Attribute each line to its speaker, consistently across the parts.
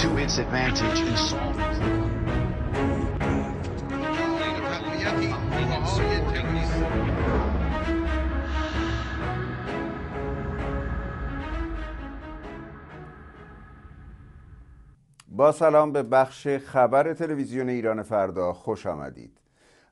Speaker 1: to its advantage
Speaker 2: با سلام به بخش خبر تلویزیون ایران فردا خوش آمدید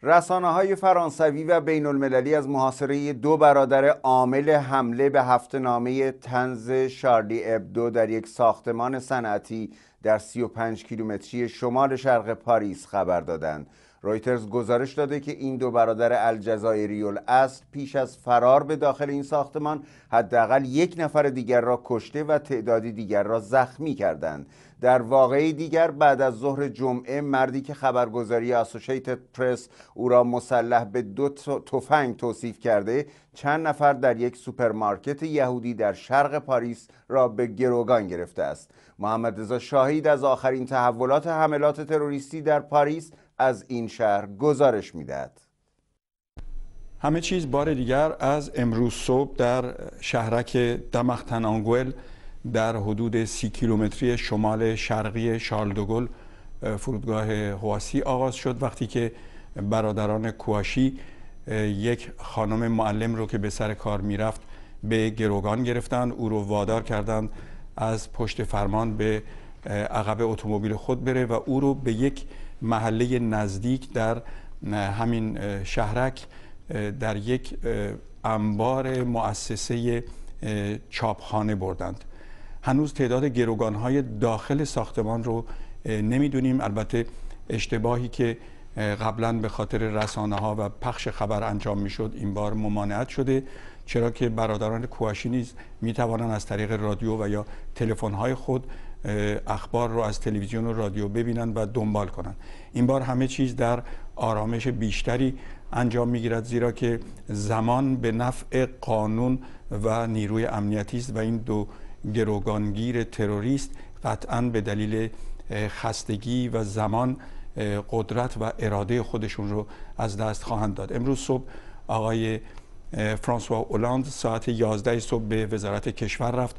Speaker 2: رسانه های فرانسوی و بین المللی از محاصره دو برادر عامل حمله به هفته نامه تنز شارلی ابدو در یک ساختمان صنعتی در 35 کیلومتری شمال شرق پاریس خبر دادند رایترز گزارش داده که این دو برادر الجزایری الاصل پیش از فرار به داخل این ساختمان حداقل یک نفر دیگر را کشته و تعدادی دیگر را زخمی کردند در واقعی دیگر بعد از ظهر جمعه مردی که خبرگزاری اسوشیتد پرس او را مسلح به دو تفنگ توصیف کرده چند نفر در یک سوپرمارکت یهودی در شرق پاریس را به گروگان گرفته است محمد رضا شاهید از آخرین تحولات حملات تروریستی در پاریس از این شهر گزارش میدهد
Speaker 1: همه چیز بار دیگر از امروز صبح در شهرک دمختن آنگول، در حدود سی کیلومتری شمال شرقی دوگل فرودگاه هواسی آغاز شد وقتی که برادران کواشی یک خانم معلم رو که به سر کار میرفت به گروگان گرفتن او رو وادار کردند از پشت فرمان به عقب اتومبیل خود بره و او رو به یک محله نزدیک در همین شهرک در یک انبار مؤسسه چاپخانه بردند هنوز تعداد های داخل ساختمان رو نمیدونیم البته اشتباهی که قبلا به خاطر رسانه ها و پخش خبر انجام میشد این بار ممانعت شده چرا که برادران کواشی نیز می توانند از طریق رادیو و یا تلفن های خود اخبار رو از تلویزیون و رادیو ببینند و دنبال کنند این بار همه چیز در آرامش بیشتری انجام میگیرد زیرا که زمان به نفع قانون و نیروی امنیتی است و این دو گروگانگیر تروریست قطعا به دلیل خستگی و زمان قدرت و اراده خودشون رو از دست خواهند داد امروز صبح آقای فرانسوا اولاند ساعت 11 صبح به وزارت کشور رفت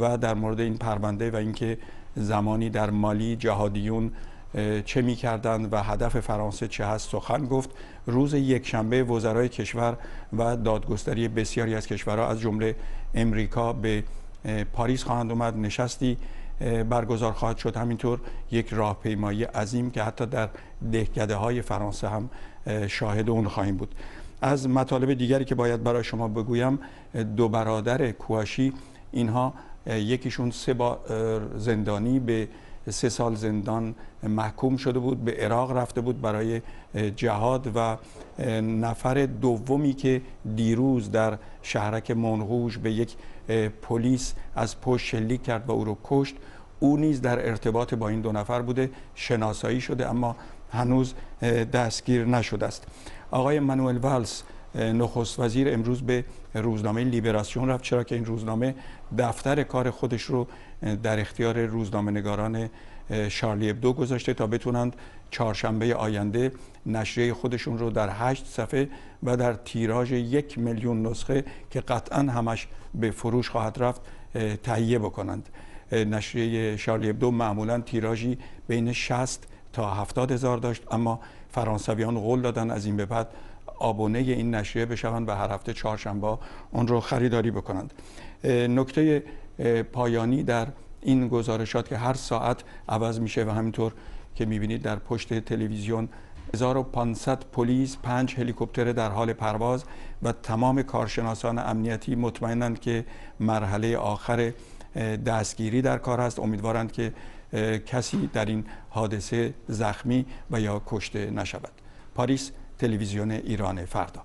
Speaker 1: و در مورد این پرونده و اینکه زمانی در مالی جهادیون چه می و هدف فرانسه چه هست سخن گفت روز یکشنبه وزرای کشور و دادگستری بسیاری از کشورها از جمله امریکا به پاریس خواهند اومد نشستی برگزار خواهد شد همینطور یک راهپیمایی عظیم که حتی در دهکده های فرانسه هم شاهد اون خواهیم بود از مطالب دیگری که باید برای شما بگویم دو برادر کواشی اینها یکیشون سه با زندانی به سه سال زندان محکوم شده بود به عراق رفته بود برای جهاد و نفر دومی که دیروز در شهرک منغوش به یک پلیس از پشت شلیک کرد و او رو کشت او نیز در ارتباط با این دو نفر بوده شناسایی شده اما هنوز دستگیر نشده است آقای منوئل والس نخست وزیر امروز به روزنامه لیبراسیون رفت چرا که این روزنامه دفتر کار خودش رو در اختیار روزنامه نگاران شارلی ابدو گذاشته تا بتونند چهارشنبه آینده نشریه خودشون رو در هشت صفحه و در تیراژ یک میلیون نسخه که قطعا همش به فروش خواهد رفت تهیه بکنند نشریه شارلی ابدو معمولا تیراژی بین 60 تا 70 هزار داشت اما فرانسویان قول دادن از این به بعد آبونه این نشریه بشوند و هر هفته چهارشنبه اون رو خریداری بکنند نکته پایانی در این گزارشات که هر ساعت عوض میشه و همینطور که میبینید در پشت تلویزیون 1500 پلیس، 5 هلیکوپتر در حال پرواز و تمام کارشناسان امنیتی مطمئنند که مرحله آخر دستگیری در کار است امیدوارند که کسی در این حادثه زخمی و یا کشته نشود پاریس تلویزیون ایران فردا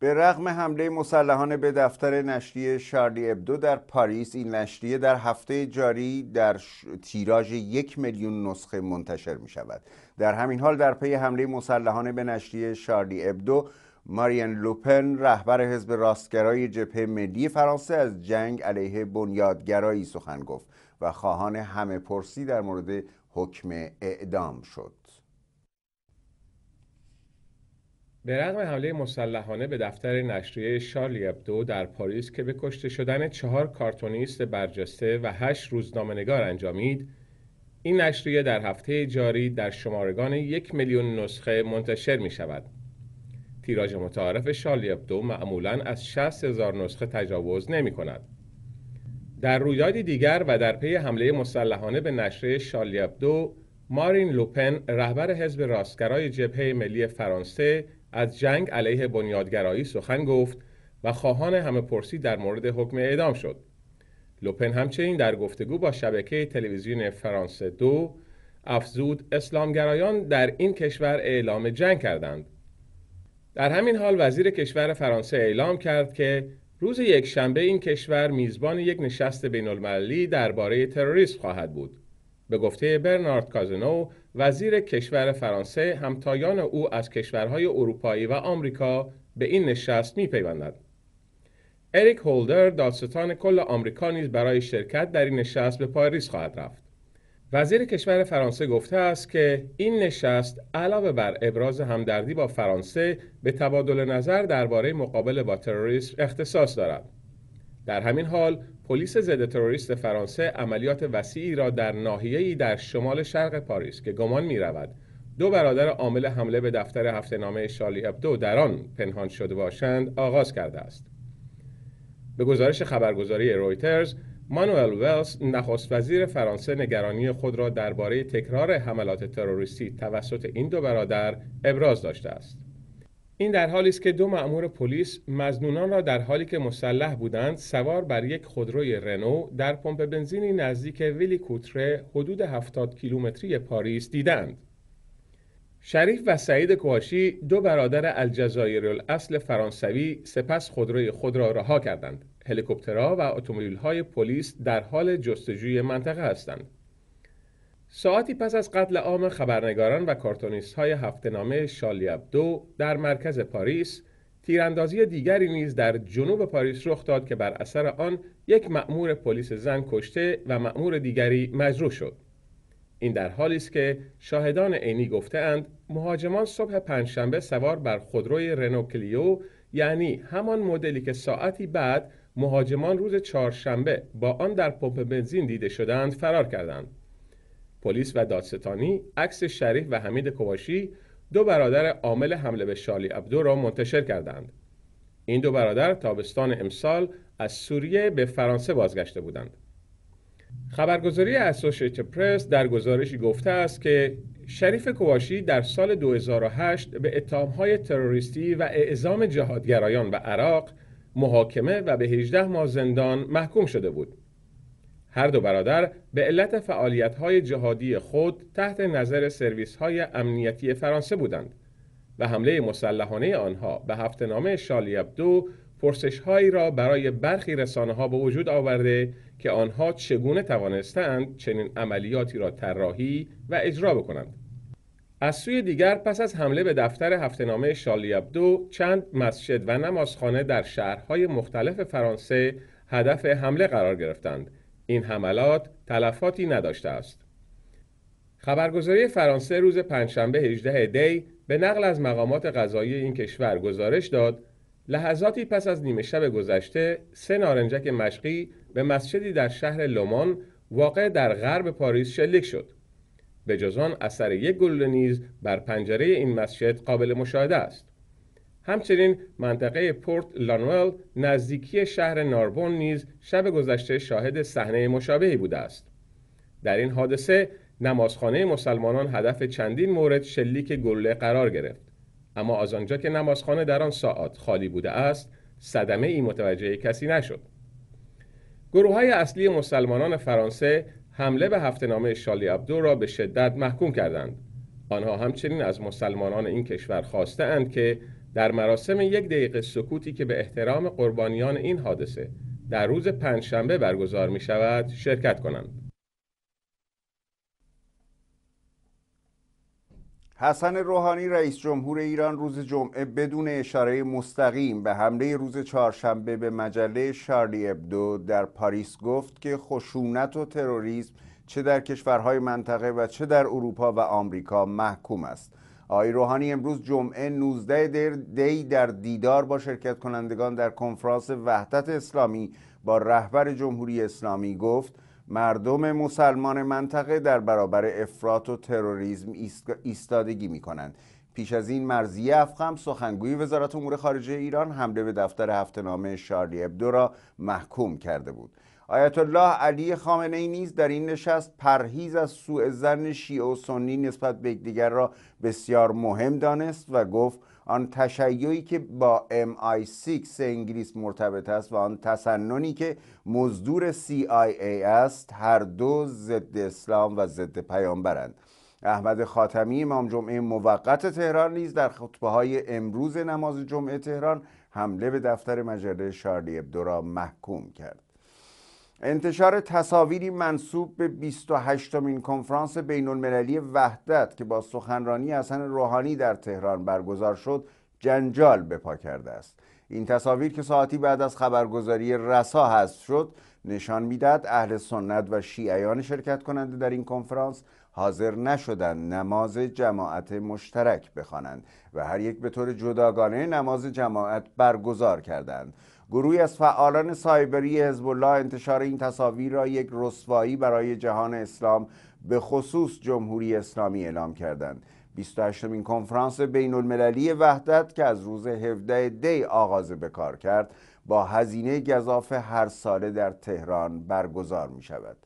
Speaker 2: به رغم حمله مسلحانه به دفتر نشریه شارلی ابدو در پاریس این نشریه در هفته جاری در تیراژ یک میلیون نسخه منتشر می شود در همین حال در پی حمله مسلحانه به نشریه شارلی ابدو مارین لوپن رهبر حزب راستگرای جبهه ملی فرانسه از جنگ علیه بنیادگرایی سخن گفت و خواهان همه پرسی در مورد حکم اعدام شد
Speaker 3: به رغم حمله مسلحانه به دفتر نشریه شارلی ابدو در پاریس که به کشته شدن چهار کارتونیست برجسته و هشت روزنامهنگار انجامید این نشریه در هفته جاری در شمارگان یک میلیون نسخه منتشر می شود تیراژ متعارف شارلی ابدو معمولا از 60 هزار نسخه تجاوز نمی کند در رویدادی دیگر و در پی حمله مسلحانه به نشریه شارلی ابدو مارین لوپن رهبر حزب راستگرای جبهه ملی فرانسه از جنگ علیه بنیادگرایی سخن گفت و خواهان همه پرسی در مورد حکم اعدام شد. لوپن همچنین در گفتگو با شبکه تلویزیون فرانسه دو افزود اسلامگرایان در این کشور اعلام جنگ کردند. در همین حال وزیر کشور فرانسه اعلام کرد که روز یک شنبه این کشور میزبان یک نشست بین المللی درباره تروریسم خواهد بود. به گفته برنارد کازنو وزیر کشور فرانسه همتایان او از کشورهای اروپایی و آمریکا به این نشست میپیوندند اریک هولدر دادستان کل آمریکا نیز برای شرکت در این نشست به پاریس خواهد رفت وزیر کشور فرانسه گفته است که این نشست علاوه بر ابراز همدردی با فرانسه به تبادل نظر درباره مقابله با تروریسم اختصاص دارد در همین حال پلیس ضد تروریست فرانسه عملیات وسیعی را در ناحیه‌ای در شمال شرق پاریس که گمان می‌رود دو برادر عامل حمله به دفتر هفتهنامه شارلی ابدو در آن پنهان شده باشند آغاز کرده است به گزارش خبرگزاری رویترز مانوئل ولس نخست وزیر فرانسه نگرانی خود را درباره تکرار حملات تروریستی توسط این دو برادر ابراز داشته است این در حالی است که دو مأمور پلیس مزنونان را در حالی که مسلح بودند سوار بر یک خودروی رنو در پمپ بنزینی نزدیک ویلی کوتره حدود 70 کیلومتری پاریس دیدند. شریف و سعید کواشی دو برادر الجزایر الاصل فرانسوی سپس خودروی خود را رها کردند. هلیکوپترها و اتومبیل‌های پلیس در حال جستجوی منطقه هستند. ساعتی پس از قتل عام خبرنگاران و کارتونیست های هفته نامه دو در مرکز پاریس تیراندازی دیگری نیز در جنوب پاریس رخ داد که بر اثر آن یک مأمور پلیس زن کشته و مأمور دیگری مجروح شد این در حالی است که شاهدان عینی گفتهاند مهاجمان صبح پنجشنبه سوار بر خودروی رنو کلیو یعنی همان مدلی که ساعتی بعد مهاجمان روز چهارشنبه با آن در پمپ بنزین دیده شدند فرار کردند پلیس و دادستانی عکس شریف و حمید کواشی دو برادر عامل حمله به شالی عبدو را منتشر کردند این دو برادر تابستان امسال از سوریه به فرانسه بازگشته بودند خبرگزاری اسوسییت پرس در گزارشی گفته است که شریف کواشی در سال 2008 به اتهامهای تروریستی و اعزام جهادگرایان به عراق محاکمه و به 18 ماه زندان محکوم شده بود هر دو برادر به علت فعالیت‌های جهادی خود تحت نظر های امنیتی فرانسه بودند و حمله مسلحانه آنها به نامه شالیابدو ابدو هایی را برای برخی ها به وجود آورده که آنها چگونه توانستند چنین عملیاتی را طراحی و اجرا بکنند از سوی دیگر پس از حمله به دفتر هفتنامه شالیابدو ابدو چند مسجد و نمازخانه در شهرهای مختلف فرانسه هدف حمله قرار گرفتند این حملات تلفاتی نداشته است. خبرگزاری فرانسه روز پنجشنبه 18 دی به نقل از مقامات غذایی این کشور گزارش داد لحظاتی پس از نیمه شب گذشته سه نارنجک مشقی به مسجدی در شهر لومان واقع در غرب پاریس شلیک شد. به آن اثر یک گلوله نیز بر پنجره این مسجد قابل مشاهده است. همچنین منطقه پورت لانوئل نزدیکی شهر ناربون نیز شب گذشته شاهد صحنه مشابهی بوده است در این حادثه نمازخانه مسلمانان هدف چندین مورد شلیک گلوله قرار گرفت اما از آنجا که نمازخانه در آن ساعت خالی بوده است صدمه ای متوجه کسی نشد گروه های اصلی مسلمانان فرانسه حمله به نامه شالی ابدو را به شدت محکوم کردند آنها همچنین از مسلمانان این کشور خواسته اند که در مراسم یک دقیقه سکوتی که به احترام قربانیان این حادثه در روز پنجشنبه برگزار می شود شرکت کنند.
Speaker 2: حسن روحانی رئیس جمهور ایران روز جمعه بدون اشاره مستقیم به حمله روز چهارشنبه به مجله شارلی ابدو در پاریس گفت که خشونت و تروریسم چه در کشورهای منطقه و چه در اروپا و آمریکا محکوم است آقای روحانی امروز جمعه 19 در دی در دیدار با شرکت کنندگان در کنفرانس وحدت اسلامی با رهبر جمهوری اسلامی گفت مردم مسلمان منطقه در برابر افراط و تروریسم ایستادگی می کنند. پیش از این مرزیه افخم سخنگوی وزارت امور خارجه ایران حمله به دفتر نامه شارلی ابدو را محکوم کرده بود آیت الله علی خامنه ای نیز در این نشست پرهیز از سوء زن شیعه و سنی نسبت به یکدیگر را بسیار مهم دانست و گفت آن تشیعی که با MI6 انگلیس مرتبط است و آن تسننی که مزدور CIA است هر دو ضد اسلام و ضد پیامبرند احمد خاتمی امام جمعه موقت تهران نیز در خطبه های امروز نماز جمعه تهران حمله به دفتر مجله شارلی ابدو را محکوم کرد انتشار تصاویری منصوب به 28 مین کنفرانس بین المللی وحدت که با سخنرانی حسن روحانی در تهران برگزار شد جنجال به پا کرده است این تصاویر که ساعتی بعد از خبرگزاری رسا هست شد نشان میدهد اهل سنت و شیعیان شرکت کننده در این کنفرانس حاضر نشدند نماز جماعت مشترک بخوانند و هر یک به طور جداگانه نماز جماعت برگزار کردند گروهی از فعالان سایبری حزب الله انتشار این تصاویر را یک رسوایی برای جهان اسلام به خصوص جمهوری اسلامی اعلام کردند 28 کنفرانس بین المللی وحدت که از روز 17 دی آغاز به کار کرد با هزینه گذاف هر ساله در تهران برگزار می شود.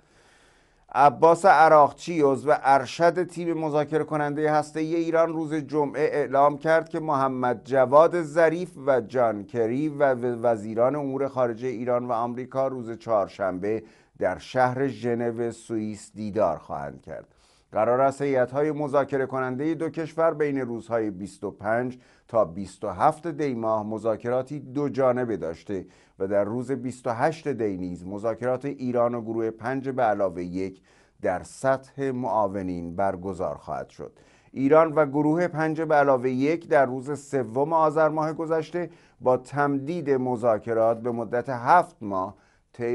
Speaker 2: عباس عراقچی عضو ارشد تیم مذاکره کننده هسته ای ایران روز جمعه اعلام کرد که محمد جواد ظریف و جان کری و وزیران امور خارجه ایران و آمریکا روز چهارشنبه در شهر ژنو سوئیس دیدار خواهند کرد قرار است های مذاکره کننده دو کشور بین روزهای 25 تا 27 دی ماه مذاکراتی دو جانبه داشته و در روز 28 دی نیز مذاکرات ایران و گروه 5 به علاوه یک در سطح معاونین برگزار خواهد شد ایران و گروه 5 به علاوه یک در روز سوم آذر ماه گذشته با تمدید مذاکرات به مدت هفت ماه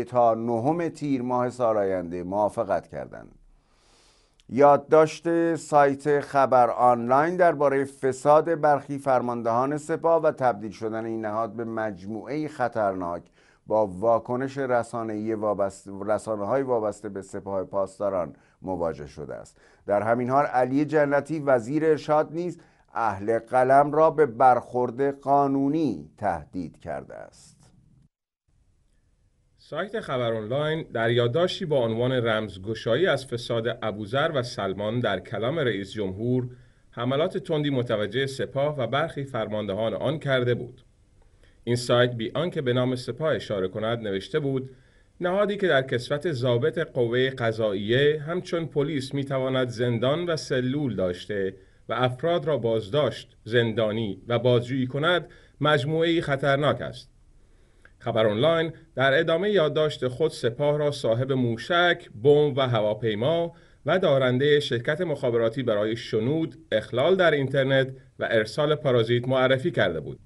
Speaker 2: تا نهم تیر ماه سال آینده موافقت کردند یادداشت سایت خبر آنلاین درباره فساد برخی فرماندهان سپاه و تبدیل شدن این نهاد به مجموعه خطرناک با واکنش رسانه‌ای وابسته رسانه های وابسته به سپاه پاسداران مواجه شده است در همین حال علی جنتی وزیر ارشاد نیز اهل قلم را به برخورد قانونی تهدید کرده است
Speaker 3: سایت خبر آنلاین در یادداشتی با عنوان رمزگشایی از فساد ابوذر و سلمان در کلام رئیس جمهور حملات تندی متوجه سپاه و برخی فرماندهان آن کرده بود این سایت بی آنکه به نام سپاه اشاره کند نوشته بود نهادی که در کسوت ضابط قوه قضاییه همچون پلیس میتواند زندان و سلول داشته و افراد را بازداشت زندانی و بازجویی کند مجموعه خطرناک است خبر آنلاین در ادامه یادداشت خود سپاه را صاحب موشک، بمب و هواپیما و دارنده شرکت مخابراتی برای شنود، اخلال در اینترنت و ارسال پارازیت معرفی کرده بود.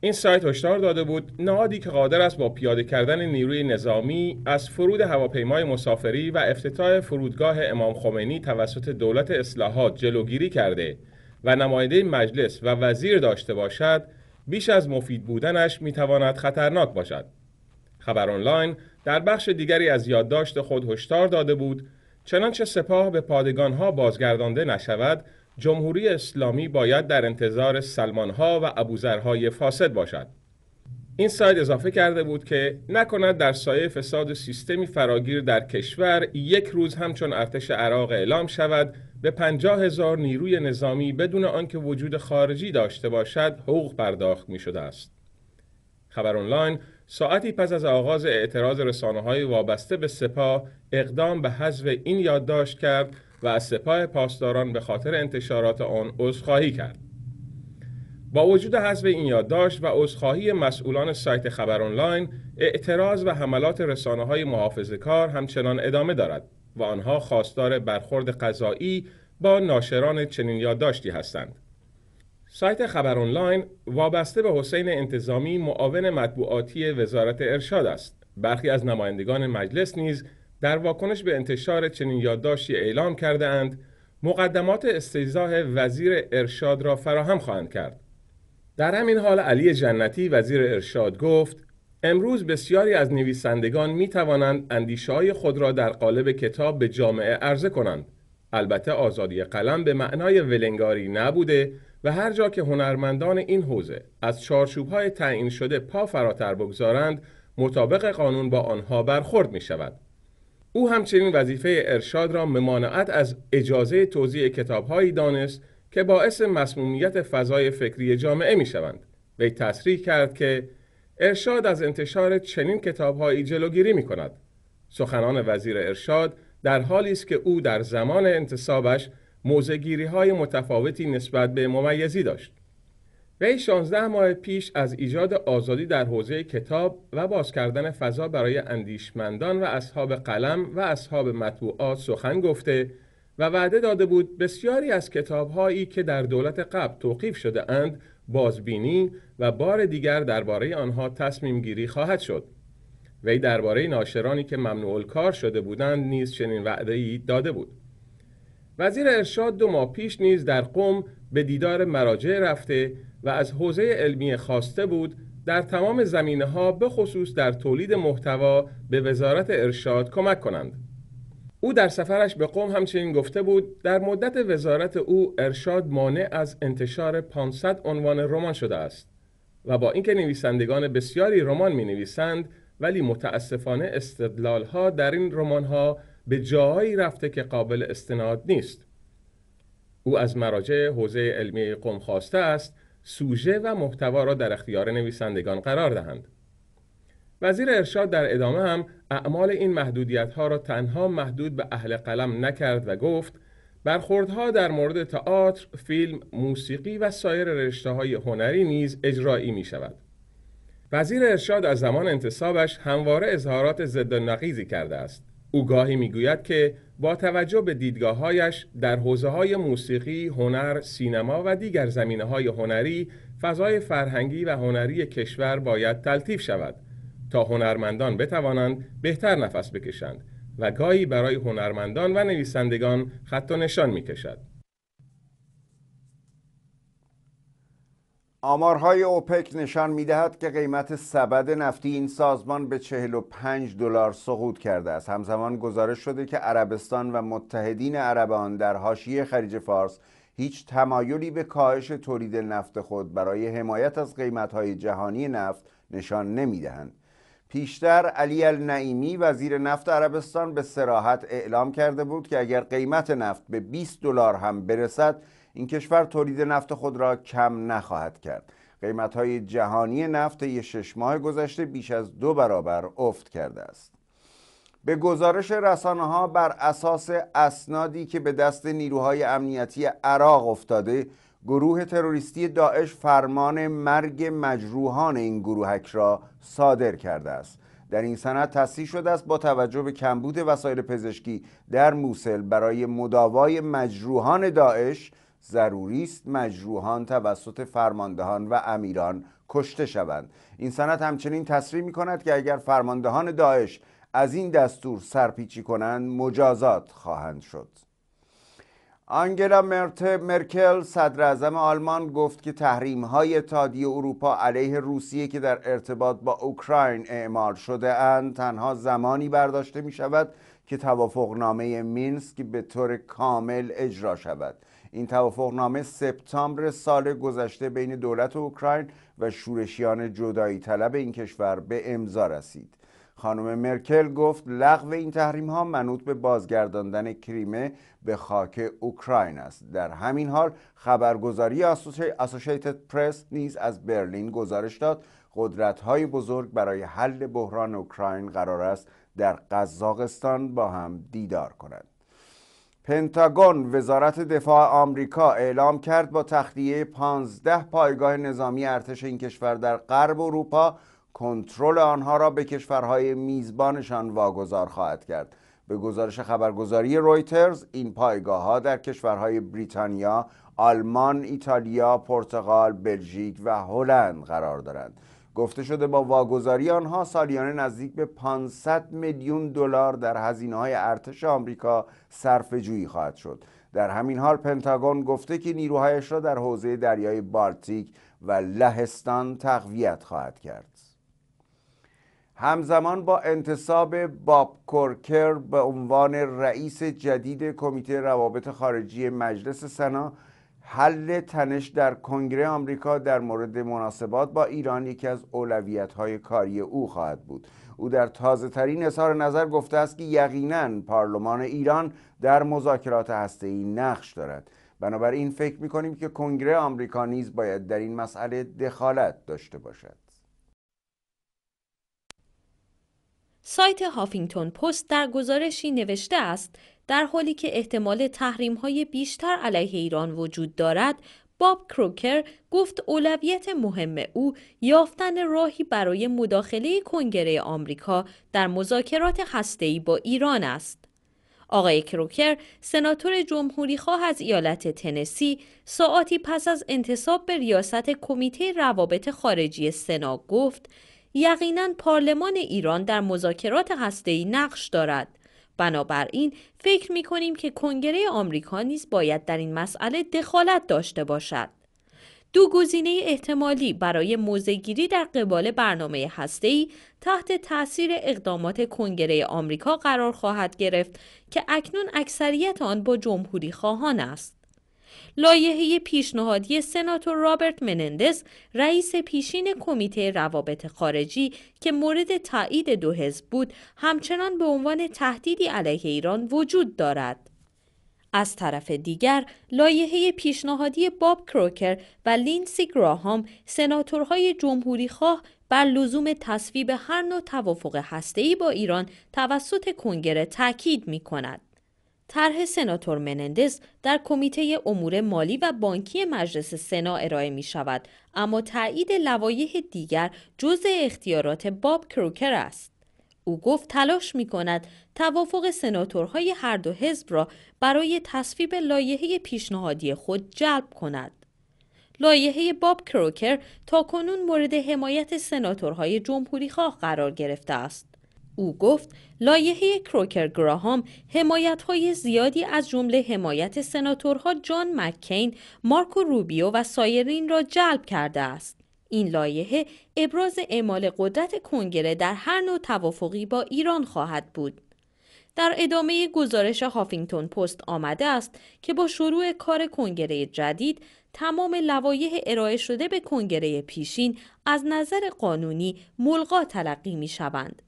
Speaker 3: این سایت هشدار داده بود نهادی که قادر است با پیاده کردن نیروی نظامی از فرود هواپیمای مسافری و افتتاح فرودگاه امام خمینی توسط دولت اصلاحات جلوگیری کرده و نماینده مجلس و وزیر داشته باشد بیش از مفید بودنش میتواند خطرناک باشد. خبر آنلاین در بخش دیگری از یادداشت خود هشدار داده بود چنانچه سپاه به پادگانها بازگردانده نشود جمهوری اسلامی باید در انتظار سلمانها و ابوذرهای فاسد باشد این سایت اضافه کرده بود که نکند در سایه فساد سیستمی فراگیر در کشور یک روز همچون ارتش عراق اعلام شود به پنجاه هزار نیروی نظامی بدون آنکه وجود خارجی داشته باشد حقوق پرداخت می شده است. خبر آنلاین ساعتی پس از آغاز اعتراض رسانه های وابسته به سپاه اقدام به حذف این یادداشت کرد و از سپاه پاسداران به خاطر انتشارات آن عذرخواهی کرد. با وجود حذف این یادداشت و عذرخواهی مسئولان سایت خبر آنلاین اعتراض و حملات رسانه های محافظ کار همچنان ادامه دارد و آنها خواستار برخورد قضایی با ناشران چنین یادداشتی هستند. سایت خبر آنلاین وابسته به حسین انتظامی معاون مطبوعاتی وزارت ارشاد است. برخی از نمایندگان مجلس نیز در واکنش به انتشار چنین یادداشتی اعلام کرده اند مقدمات استیضاح وزیر ارشاد را فراهم خواهند کرد. در همین حال علی جنتی وزیر ارشاد گفت امروز بسیاری از نویسندگان می توانند اندیشه های خود را در قالب کتاب به جامعه عرضه کنند. البته آزادی قلم به معنای ولنگاری نبوده و هر جا که هنرمندان این حوزه از چارچوب های تعیین شده پا فراتر بگذارند مطابق قانون با آنها برخورد می شود. او همچنین وظیفه ارشاد را ممانعت از اجازه توزیع کتابهایی دانست که باعث مسمومیت فضای فکری جامعه می شوند. وی تصریح کرد که ارشاد از انتشار چنین کتابهایی جلوگیری می کند. سخنان وزیر ارشاد در حالی است که او در زمان انتصابش موزگیری های متفاوتی نسبت به ممیزی داشت. وی 16 ماه پیش از ایجاد آزادی در حوزه کتاب و باز کردن فضا برای اندیشمندان و اصحاب قلم و اصحاب مطبوعات سخن گفته و وعده داده بود بسیاری از کتابهایی که در دولت قبل توقیف شده اند بازبینی و بار دیگر درباره آنها تصمیم گیری خواهد شد وی درباره ناشرانی که ممنوع کار شده بودند نیز چنین وعده ای داده بود وزیر ارشاد دو ماه پیش نیز در قم به دیدار مراجع رفته و از حوزه علمی خواسته بود در تمام زمینه ها به خصوص در تولید محتوا به وزارت ارشاد کمک کنند. او در سفرش به قوم همچنین گفته بود در مدت وزارت او ارشاد مانع از انتشار 500 عنوان رمان شده است و با اینکه نویسندگان بسیاری رمان می نویسند ولی متاسفانه استدلال ها در این رمان ها به جایی رفته که قابل استناد نیست او از مراجع حوزه علمی قوم خواسته است سوژه و محتوا را در اختیار نویسندگان قرار دهند وزیر ارشاد در ادامه هم اعمال این محدودیت ها را تنها محدود به اهل قلم نکرد و گفت برخوردها در مورد تئاتر، فیلم، موسیقی و سایر رشته های هنری نیز اجرایی می شود. وزیر ارشاد از زمان انتصابش همواره اظهارات ضد نقیزی کرده است. او گاهی میگوید که با توجه به دیدگاه هایش در حوزه های موسیقی، هنر، سینما و دیگر زمینه های هنری، فضای فرهنگی و هنری کشور باید تلطیف شود. تا هنرمندان بتوانند بهتر نفس بکشند و گاهی برای هنرمندان و نویسندگان خط و نشان می کشد.
Speaker 2: آمارهای اوپک نشان می دهد که قیمت سبد نفتی این سازمان به 45 دلار سقوط کرده است. همزمان گزارش شده که عربستان و متحدین عرب آن در حاشیه خلیج فارس هیچ تمایلی به کاهش تولید نفت خود برای حمایت از قیمتهای جهانی نفت نشان نمی دهند. پیشتر علی النعیمی وزیر نفت عربستان به سراحت اعلام کرده بود که اگر قیمت نفت به 20 دلار هم برسد این کشور تولید نفت خود را کم نخواهد کرد قیمت های جهانی نفت یه شش ماه گذشته بیش از دو برابر افت کرده است به گزارش رسانه ها بر اساس اسنادی که به دست نیروهای امنیتی عراق افتاده گروه تروریستی داعش فرمان مرگ مجروحان این گروهک را صادر کرده است در این سند تصریح شده است با توجه به کمبود وسایل پزشکی در موسل برای مداوای مجروحان داعش ضروری است مجروحان توسط فرماندهان و امیران کشته شوند این سند همچنین تصریح می کند که اگر فرماندهان داعش از این دستور سرپیچی کنند مجازات خواهند شد آنگلا مرکل صدر اعظم آلمان گفت که تحریم های تادی اروپا علیه روسیه که در ارتباط با اوکراین اعمال شده اند تنها زمانی برداشته می شود که توافق نامه مینسک به طور کامل اجرا شود این توافق نامه سپتامبر سال گذشته بین دولت اوکراین و شورشیان جدایی طلب این کشور به امضا رسید خانم مرکل گفت لغو این تحریم ها منوط به بازگرداندن کریمه به خاک اوکراین است در همین حال خبرگزاری اسوسییتد پرس نیز از برلین گزارش داد قدرت های بزرگ برای حل بحران اوکراین قرار است در قزاقستان با هم دیدار کنند پنتاگون وزارت دفاع آمریکا اعلام کرد با تخلیه 15 پایگاه نظامی ارتش این کشور در غرب اروپا کنترل آنها را به کشورهای میزبانشان واگذار خواهد کرد به گزارش خبرگزاری رویترز این پایگاه ها در کشورهای بریتانیا، آلمان، ایتالیا، پرتغال، بلژیک و هلند قرار دارند. گفته شده با واگذاری آنها سالیانه نزدیک به 500 میلیون دلار در هزینه های ارتش آمریکا صرف جویی خواهد شد. در همین حال پنتاگون گفته که نیروهایش را در حوزه دریای بالتیک و لهستان تقویت خواهد کرد. همزمان با انتصاب باب کورکر به عنوان رئیس جدید کمیته روابط خارجی مجلس سنا حل تنش در کنگره آمریکا در مورد مناسبات با ایران یکی از اولویت کاری او خواهد بود او در تازه ترین اظهار نظر گفته است که یقینا پارلمان ایران در مذاکرات هسته‌ای نقش دارد بنابراین فکر می کنیم که کنگره آمریکا نیز باید در این مسئله دخالت داشته باشد
Speaker 4: سایت هافینگتون پست در گزارشی نوشته است در حالی که احتمال تحریم های بیشتر علیه ایران وجود دارد باب کروکر گفت اولویت مهم او یافتن راهی برای مداخله کنگره آمریکا در مذاکرات هسته‌ای با ایران است. آقای کروکر، سناتور جمهوری خواه از ایالت تنسی، ساعتی پس از انتصاب به ریاست کمیته روابط خارجی سنا گفت یقینا پارلمان ایران در مذاکرات هسته‌ای نقش دارد بنابراین فکر می کنیم که کنگره آمریکا نیز باید در این مسئله دخالت داشته باشد دو گزینه احتمالی برای موزگیری در قبال برنامه هسته‌ای تحت تاثیر اقدامات کنگره آمریکا قرار خواهد گرفت که اکنون اکثریت آن با جمهوری خواهان است. لایحه پیشنهادی سناتور رابرت منندز رئیس پیشین کمیته روابط خارجی که مورد تایید دو حزب بود همچنان به عنوان تهدیدی علیه ایران وجود دارد از طرف دیگر لایحه پیشنهادی باب کروکر و لینسی گراهام سناتورهای جمهوری خواه بر لزوم تصویب هر نوع توافق هسته‌ای با ایران توسط کنگره تاکید می کند. طرح سناتور منندز در کمیته امور مالی و بانکی مجلس سنا ارائه می شود اما تایید لوایح دیگر جزء اختیارات باب کروکر است او گفت تلاش می کند توافق سناتورهای هر دو حزب را برای تصویب لایحه پیشنهادی خود جلب کند لایحه باب کروکر تا کنون مورد حمایت سناتورهای جمهوری خواه قرار گرفته است او گفت لایحه کروکر گراهام حمایت های زیادی از جمله حمایت سناتورها جان مککین، مارکو روبیو و سایرین را جلب کرده است. این لایحه ابراز اعمال قدرت کنگره در هر نوع توافقی با ایران خواهد بود. در ادامه گزارش هافینگتون پست آمده است که با شروع کار کنگره جدید تمام لوایح ارائه شده به کنگره پیشین از نظر قانونی ملغا تلقی می شوند.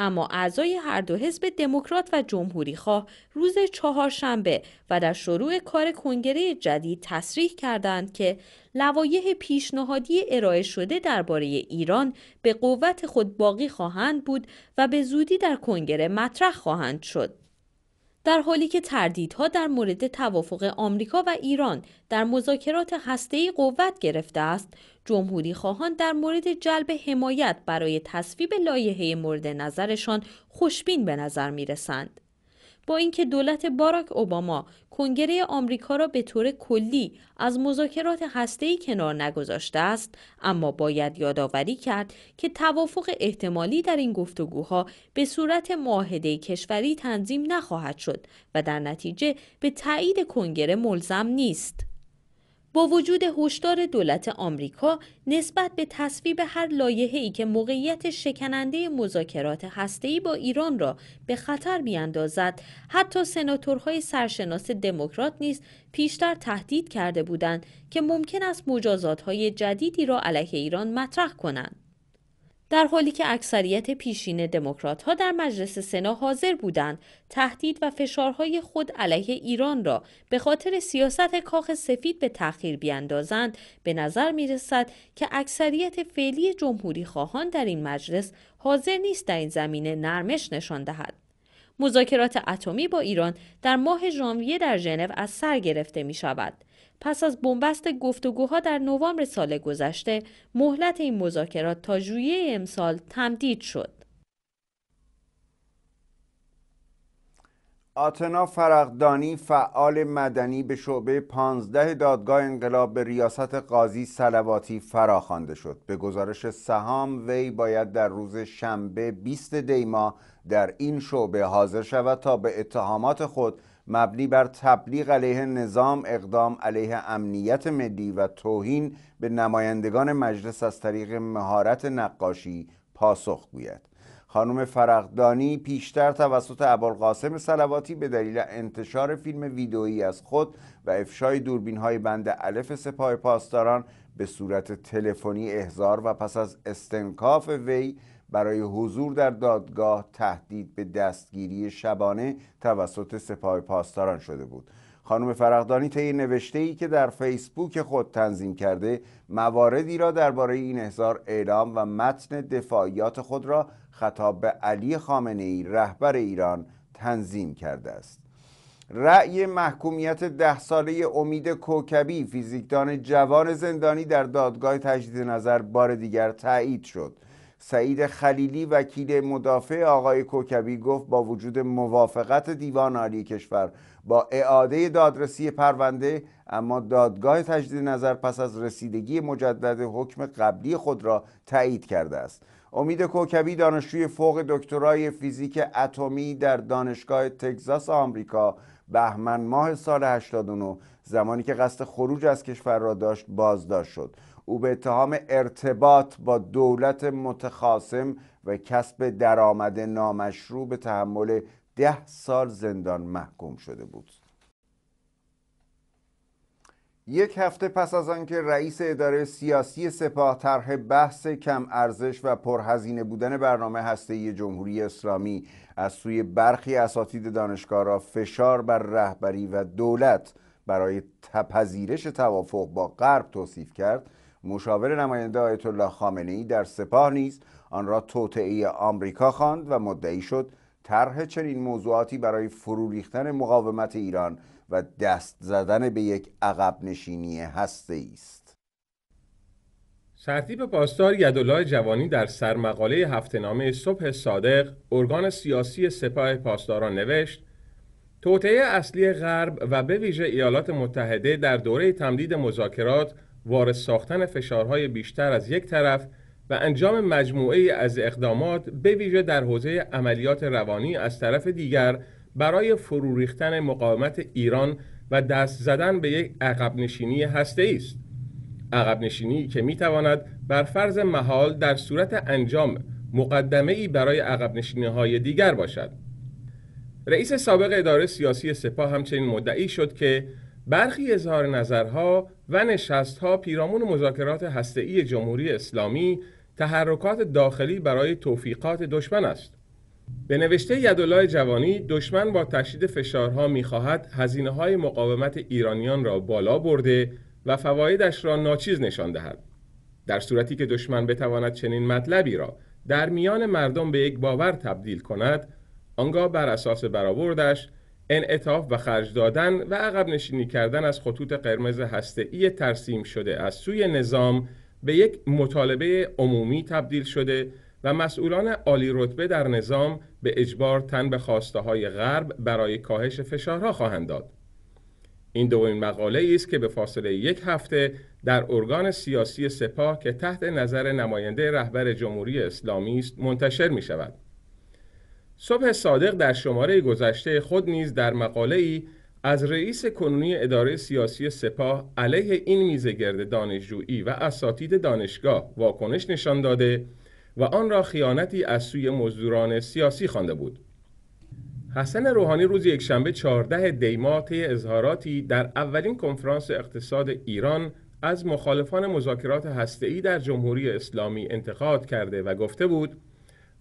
Speaker 4: اما اعضای هر دو حزب دموکرات و جمهوری خواه روز چهارشنبه و در شروع کار کنگره جدید تصریح کردند که لوایح پیشنهادی ارائه شده درباره ایران به قوت خود باقی خواهند بود و به زودی در کنگره مطرح خواهند شد. در حالی که تردیدها در مورد توافق آمریکا و ایران در مذاکرات هسته‌ای قوت گرفته است، جمهوری خواهان در مورد جلب حمایت برای تصویب لایحه مورد نظرشان خوشبین به نظر می با اینکه دولت باراک اوباما کنگره آمریکا را به طور کلی از مذاکرات هسته‌ای کنار نگذاشته است اما باید یادآوری کرد که توافق احتمالی در این گفتگوها به صورت معاهده کشوری تنظیم نخواهد شد و در نتیجه به تایید کنگره ملزم نیست با وجود هشدار دولت آمریکا نسبت به تصویب هر ای که موقعیت شکننده مذاکرات هسته‌ای با ایران را به خطر بیاندازد حتی سناتورهای سرشناس دموکرات نیز پیشتر تهدید کرده بودند که ممکن است مجازات‌های جدیدی را علیه ایران مطرح کنند در حالی که اکثریت پیشین دموکراتها در مجلس سنا حاضر بودند تهدید و فشارهای خود علیه ایران را به خاطر سیاست کاخ سفید به تأخیر بیاندازند به نظر می رسد که اکثریت فعلی جمهوری خواهان در این مجلس حاضر نیست در این زمینه نرمش نشان دهد مذاکرات اتمی با ایران در ماه ژانویه در ژنو از سر گرفته می شود پس از بنبست گفتگوها در نوامبر سال گذشته مهلت این مذاکرات تا ژوئیه امسال تمدید شد
Speaker 2: آتنا فرقدانی فعال مدنی به شعبه 15 دادگاه انقلاب به ریاست قاضی سلواتی فراخوانده شد به گزارش سهام وی باید در روز شنبه 20 دیما در این شعبه حاضر شود تا به اتهامات خود مبنی بر تبلیغ علیه نظام اقدام علیه امنیت ملی و توهین به نمایندگان مجلس از طریق مهارت نقاشی پاسخ گوید خانم فرقدانی پیشتر توسط ابوالقاسم سلواتی به دلیل انتشار فیلم ویدئویی از خود و افشای دوربین های بند الف سپاه پاسداران به صورت تلفنی احضار و پس از استنکاف وی برای حضور در دادگاه تهدید به دستگیری شبانه توسط سپاه پاسداران شده بود خانم فرقدانی طی نوشته ای که در فیسبوک خود تنظیم کرده مواردی را درباره این احضار اعلام و متن دفاعیات خود را خطاب به علی خامنه ای رهبر ایران تنظیم کرده است رأی محکومیت ده ساله امید کوکبی فیزیکدان جوان زندانی در دادگاه تجدید نظر بار دیگر تایید شد سعید خلیلی وکیل مدافع آقای کوکبی گفت با وجود موافقت دیوان عالی کشور با اعاده دادرسی پرونده اما دادگاه تجدید نظر پس از رسیدگی مجدد حکم قبلی خود را تایید کرده است امید کوکبی دانشجوی فوق دکترای فیزیک اتمی در دانشگاه تگزاس آمریکا بهمن ماه سال 89 زمانی که قصد خروج از کشور را داشت بازداشت شد او به اتهام ارتباط با دولت متخاصم و کسب درآمد نامشروع به تحمل ده سال زندان محکوم شده بود یک هفته پس از آنکه رئیس اداره سیاسی سپاه طرح بحث کم ارزش و پرهزینه بودن برنامه هسته‌ای جمهوری اسلامی از سوی برخی اساتید دانشگاه را فشار بر رهبری و دولت برای تپذیرش توافق با غرب توصیف کرد مشاور نماینده آیت الله خامنه ای در سپاه نیز آن را توطعه آمریکا خواند و مدعی شد طرح چنین موضوعاتی برای فرو ریختن مقاومت ایران و دست زدن به یک عقب نشینی هسته است
Speaker 3: سرتیب پاسدار یدالله جوانی در سرمقاله هفتنامه صبح صادق ارگان سیاسی سپاه پاسداران نوشت توطعه اصلی غرب و به ویژه ایالات متحده در دوره تمدید مذاکرات وارد ساختن فشارهای بیشتر از یک طرف و انجام مجموعه از اقدامات به ویژه در حوزه عملیات روانی از طرف دیگر برای فرو ریختن مقاومت ایران و دست زدن به یک عقب نشینی هسته است عقب نشینی که می تواند بر فرض محال در صورت انجام مقدمه ای برای عقب نشینی های دیگر باشد رئیس سابق اداره سیاسی سپاه همچنین مدعی شد که برخی اظهار نظرها و نشستها پیرامون مذاکرات هسته‌ای جمهوری اسلامی تحرکات داخلی برای توفیقات دشمن است. به نوشته یدالله جوانی دشمن با تشدید فشارها میخواهد هزینه های مقاومت ایرانیان را بالا برده و فوایدش را ناچیز نشان دهد در صورتی که دشمن بتواند چنین مطلبی را در میان مردم به یک باور تبدیل کند آنگاه بر اساس برآوردش انعطاف و خرج دادن و عقب نشینی کردن از خطوط قرمز هسته‌ای ترسیم شده از سوی نظام به یک مطالبه عمومی تبدیل شده و مسئولان عالی رتبه در نظام به اجبار تن به خواسته های غرب برای کاهش فشارها خواهند داد. این دومین مقاله است که به فاصله یک هفته در ارگان سیاسی سپاه که تحت نظر نماینده رهبر جمهوری اسلامی است منتشر می شود. صبح صادق در شماره گذشته خود نیز در مقاله ای از رئیس کنونی اداره سیاسی سپاه علیه این میزگرد دانشجویی و اساتید دانشگاه واکنش نشان داده و آن را خیانتی از سوی مزدوران سیاسی خوانده بود. حسن روحانی روز یکشنبه 14 دی اظهاراتی در اولین کنفرانس اقتصاد ایران از مخالفان مذاکرات هسته‌ای در جمهوری اسلامی انتقاد کرده و گفته بود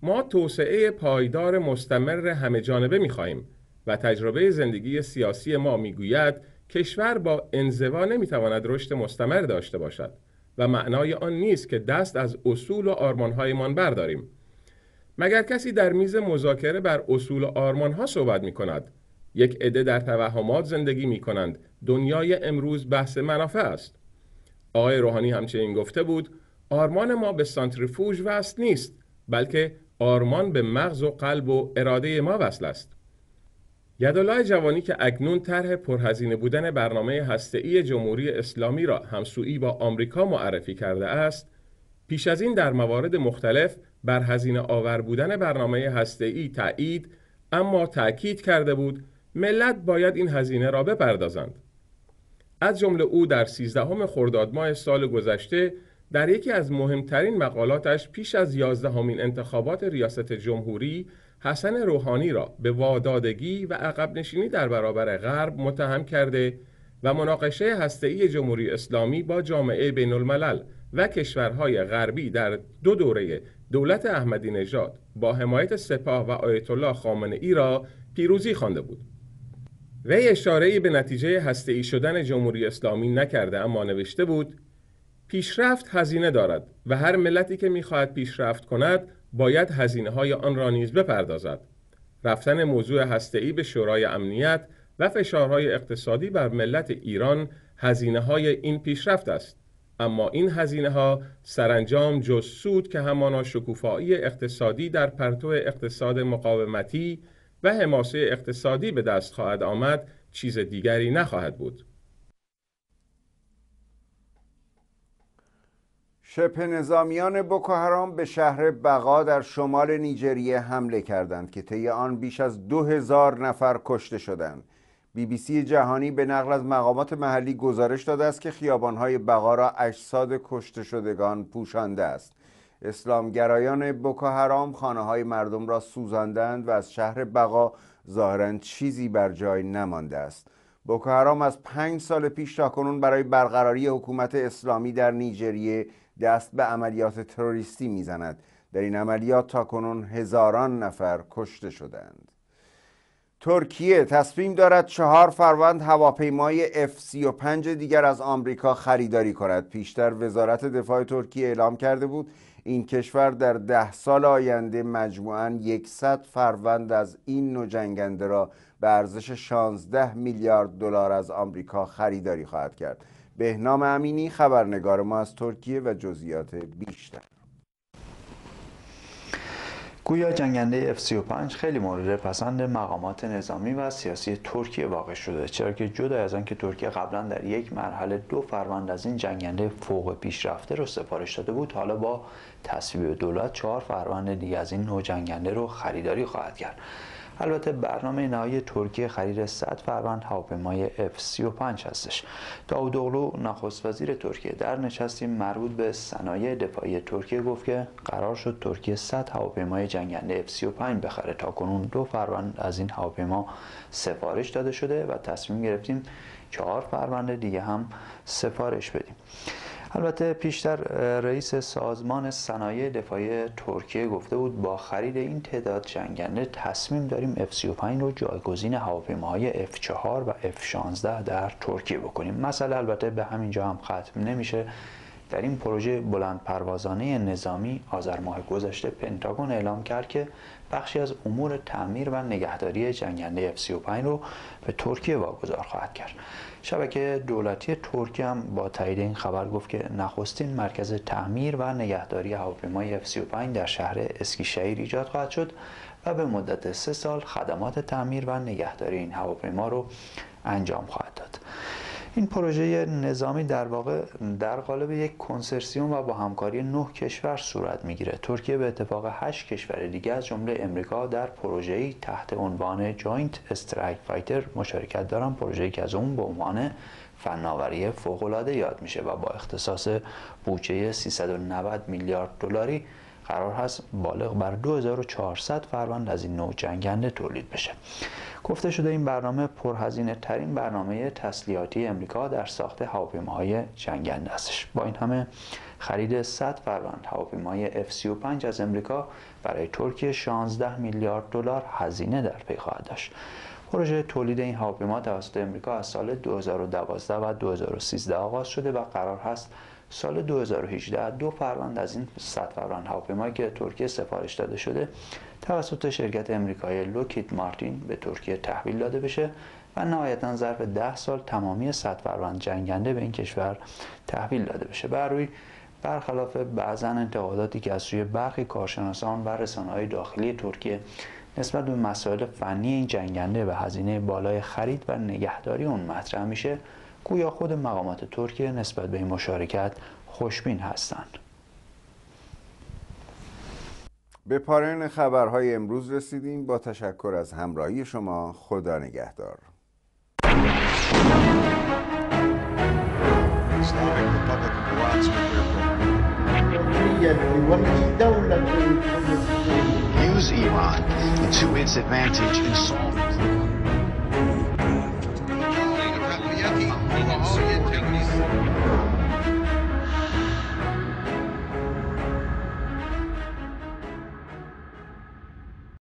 Speaker 3: ما توسعه پایدار مستمر همه جانبه می خواهیم و تجربه زندگی سیاسی ما میگوید کشور با انزوا تواند رشد مستمر داشته باشد و معنای آن نیست که دست از اصول و آرمانهایمان برداریم مگر کسی در میز مذاکره بر اصول و آرمانها صحبت می کند یک عده در توهمات زندگی می کنند دنیای امروز بحث منافع است آقای روحانی همچنین گفته بود آرمان ما به سانتریفوژ وصل نیست بلکه آرمان به مغز و قلب و اراده ما وصل است یدالله جوانی که اکنون طرح پرهزینه بودن برنامه هسته‌ای جمهوری اسلامی را همسویی با آمریکا معرفی کرده است پیش از این در موارد مختلف بر هزینه آور بودن برنامه هسته‌ای تایید اما تأکید کرده بود ملت باید این هزینه را بپردازند از جمله او در 13 خرداد ماه سال گذشته در یکی از مهمترین مقالاتش پیش از یازدهمین انتخابات ریاست جمهوری حسن روحانی را به وادادگی و عقب نشینی در برابر غرب متهم کرده و مناقشه هسته‌ای جمهوری اسلامی با جامعه بین الملل و کشورهای غربی در دو دوره دولت احمدی نژاد با حمایت سپاه و آیت الله خامنه ای را پیروزی خوانده بود. وی اشاره‌ای به نتیجه هسته‌ای شدن جمهوری اسلامی نکرده اما نوشته بود پیشرفت هزینه دارد و هر ملتی که میخواهد پیشرفت کند باید هزینه های آن را نیز بپردازد. رفتن موضوع هستهای به شورای امنیت و فشارهای اقتصادی بر ملت ایران هزینه های این پیشرفت است. اما این هزینه ها سرانجام جز سود که همانا شکوفایی اقتصادی در پرتو اقتصاد مقاومتی و حماسه اقتصادی به دست خواهد آمد چیز دیگری نخواهد بود.
Speaker 2: شبه نظامیان بکوهرام به شهر بقا در شمال نیجریه حمله کردند که طی آن بیش از دو هزار نفر کشته شدند بی بی سی جهانی به نقل از مقامات محلی گزارش داده است که خیابانهای بقا را اجساد کشته شدگان پوشانده است اسلامگرایان گرایان خانه های مردم را سوزاندند و از شهر بقا ظاهرا چیزی بر جای نمانده است بوکوهرام از پنج سال پیش تاکنون برای برقراری حکومت اسلامی در نیجریه دست به عملیات تروریستی میزند در این عملیات تا کنون هزاران نفر کشته شدند ترکیه تصمیم دارد چهار فروند هواپیمای F-35 دیگر از آمریکا خریداری کند پیشتر وزارت دفاع ترکیه اعلام کرده بود این کشور در ده سال آینده مجموعاً 100 فروند از این نوع جنگنده را به ارزش 16 میلیارد دلار از آمریکا خریداری خواهد کرد بهنام امینی خبرنگار ما از ترکیه و جزئیات بیشتر گویا جنگنده اف 35 خیلی مورد پسند مقامات
Speaker 5: نظامی و سیاسی ترکیه واقع شده چرا که جدا از که ترکیه قبلا در یک مرحله دو فروند از این جنگنده فوق پیشرفته رو سفارش داده بود حالا با تصویب دولت چهار فروند دیگه از این نوع جنگنده رو خریداری خواهد کرد البته برنامه نهایی ترکیه خرید 100 فروند هواپیمای F35 هستش اغلو نخست وزیر ترکیه در نشستی مربوط به صنایع دفاعی ترکیه گفت که قرار شد ترکیه 100 هواپیمای جنگنده F35 بخره تا کنون دو فروند از این هواپیما سفارش داده شده و تصمیم گرفتیم چهار فروند دیگه هم سفارش بدیم البته پیشتر رئیس سازمان صنایع دفاعی ترکیه گفته بود با خرید این تعداد جنگنده تصمیم داریم F-35 رو جایگزین هواپیماهای F-4 و F-16 در ترکیه بکنیم مسئله البته به همین جا هم ختم نمیشه در این پروژه بلند پروازانه نظامی آذر ماه گذشته پنتاگون اعلام کرد که بخشی از امور تعمیر و نگهداری جنگنده F-35 رو به ترکیه واگذار خواهد کرد شبکه دولتی ترکیه هم با تایید این خبر گفت که نخستین مرکز تعمیر و نگهداری هواپیمای F-35 در شهر اسکیشهیر ایجاد خواهد شد و به مدت سه سال خدمات تعمیر و نگهداری این هواپیما رو انجام خواهد داد این پروژه نظامی در واقع در قالب یک کنسرسیوم و با همکاری نه کشور صورت میگیره ترکیه به اتفاق 8 کشور دیگه از جمله امریکا در پروژه‌ای تحت عنوان جوینت استرایک فایتر مشارکت دارن پروژه‌ای که از اون به عنوان فناوری فوق‌العاده یاد میشه و با اختصاص بودجه 390 میلیارد دلاری قرار هست بالغ بر 2400 فروند از این نوع جنگنده تولید بشه گفته شده این برنامه پرهزینه ترین برنامه تسلیحاتی امریکا در ساخت هواپیماهای جنگنده استش با این همه خرید 100 فروند هواپیمای F-35 از امریکا برای ترکیه 16 میلیارد دلار هزینه در پی خواهد داشت پروژه تولید این هواپیما توسط امریکا از سال 2012 و 2013 آغاز شده و قرار هست سال 2018 دو فروند از این 100 فروند هواپیمایی که ترکیه سفارش داده شده توسط شرکت امریکایی لوکیت مارتین به ترکیه تحویل داده بشه و نهایتا ظرف 10 سال تمامی 100 فروند جنگنده به این کشور تحویل داده بشه بر روی برخلاف بعضا انتقاداتی که از روی برخی کارشناسان و رسانه‌های داخلی ترکیه نسبت به مسائل فنی این جنگنده و هزینه بالای خرید و نگهداری اون مطرح میشه گویا خود مقامات ترکیه نسبت به این مشارکت خوشبین هستند
Speaker 2: به پایان خبرهای امروز رسیدیم با تشکر از همراهی شما خدا نگهدار